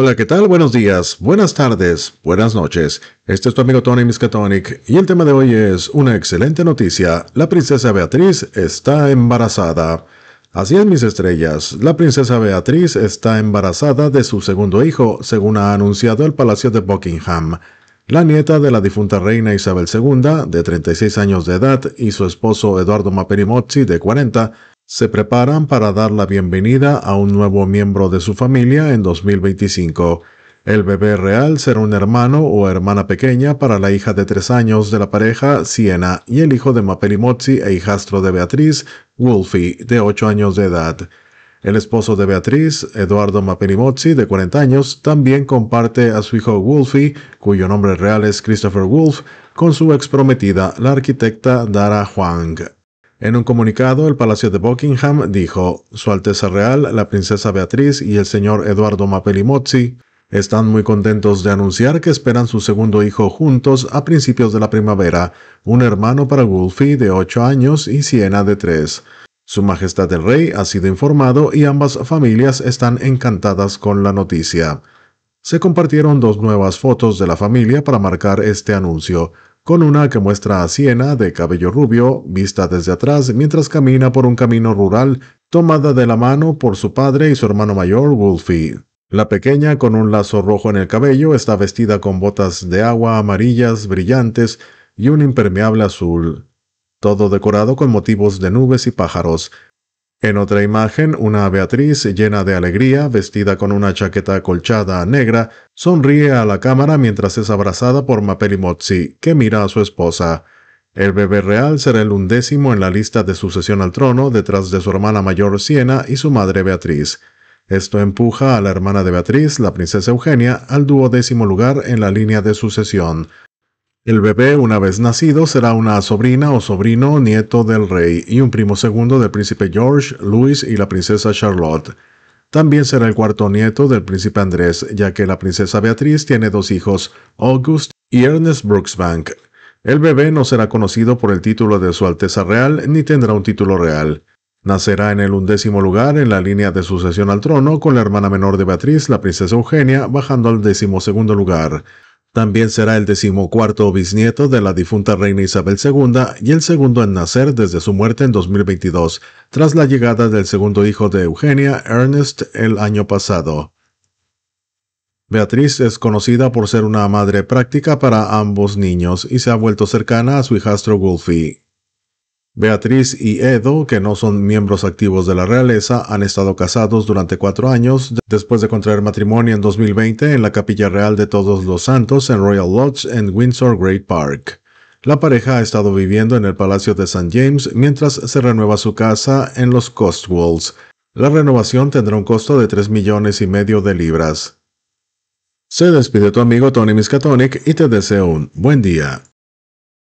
Hola, ¿qué tal? Buenos días, buenas tardes, buenas noches. Este es tu amigo Tony Miskatonic y el tema de hoy es una excelente noticia. La princesa Beatriz está embarazada. Así es, mis estrellas. La princesa Beatriz está embarazada de su segundo hijo, según ha anunciado el Palacio de Buckingham. La nieta de la difunta reina Isabel II, de 36 años de edad, y su esposo Eduardo Maperimozzi, de 40, se preparan para dar la bienvenida a un nuevo miembro de su familia en 2025. El bebé real será un hermano o hermana pequeña para la hija de tres años de la pareja, Siena, y el hijo de Mapelimozzi e hijastro de Beatriz, Wolfie, de 8 años de edad. El esposo de Beatriz, Eduardo Mapelimozzi, de 40 años, también comparte a su hijo Wolfie, cuyo nombre real es Christopher Wolf, con su exprometida, la arquitecta Dara Huang. En un comunicado, el Palacio de Buckingham dijo, Su Alteza Real, la Princesa Beatriz y el señor Eduardo mapelli están muy contentos de anunciar que esperan su segundo hijo juntos a principios de la primavera, un hermano para Wolfie de 8 años y Siena de 3. Su Majestad el Rey ha sido informado y ambas familias están encantadas con la noticia. Se compartieron dos nuevas fotos de la familia para marcar este anuncio con una que muestra a Siena de cabello rubio, vista desde atrás mientras camina por un camino rural, tomada de la mano por su padre y su hermano mayor Wolfie. La pequeña, con un lazo rojo en el cabello, está vestida con botas de agua amarillas brillantes y un impermeable azul, todo decorado con motivos de nubes y pájaros, en otra imagen, una Beatriz llena de alegría, vestida con una chaqueta colchada negra, sonríe a la cámara mientras es abrazada por Mozzi, que mira a su esposa. El bebé real será el undécimo en la lista de sucesión al trono, detrás de su hermana mayor Siena y su madre Beatriz. Esto empuja a la hermana de Beatriz, la princesa Eugenia, al duodécimo lugar en la línea de sucesión, el bebé, una vez nacido, será una sobrina o sobrino nieto del rey y un primo segundo del príncipe George, Louis y la princesa Charlotte. También será el cuarto nieto del príncipe Andrés, ya que la princesa Beatriz tiene dos hijos, August y Ernest Brooksbank. El bebé no será conocido por el título de Su Alteza Real ni tendrá un título real. Nacerá en el undécimo lugar en la línea de sucesión al trono con la hermana menor de Beatriz, la princesa Eugenia, bajando al decimosegundo lugar. También será el decimocuarto bisnieto de la difunta reina Isabel II y el segundo en nacer desde su muerte en 2022, tras la llegada del segundo hijo de Eugenia, Ernest, el año pasado. Beatriz es conocida por ser una madre práctica para ambos niños y se ha vuelto cercana a su hijastro Wolfie. Beatriz y Edo, que no son miembros activos de la realeza, han estado casados durante cuatro años después de contraer matrimonio en 2020 en la Capilla Real de Todos los Santos en Royal Lodge en Windsor Great Park. La pareja ha estado viviendo en el Palacio de St. James mientras se renueva su casa en los Costwalls. La renovación tendrá un costo de 3 millones y medio de libras. Se despide tu amigo Tony Miskatonic y te deseo un buen día.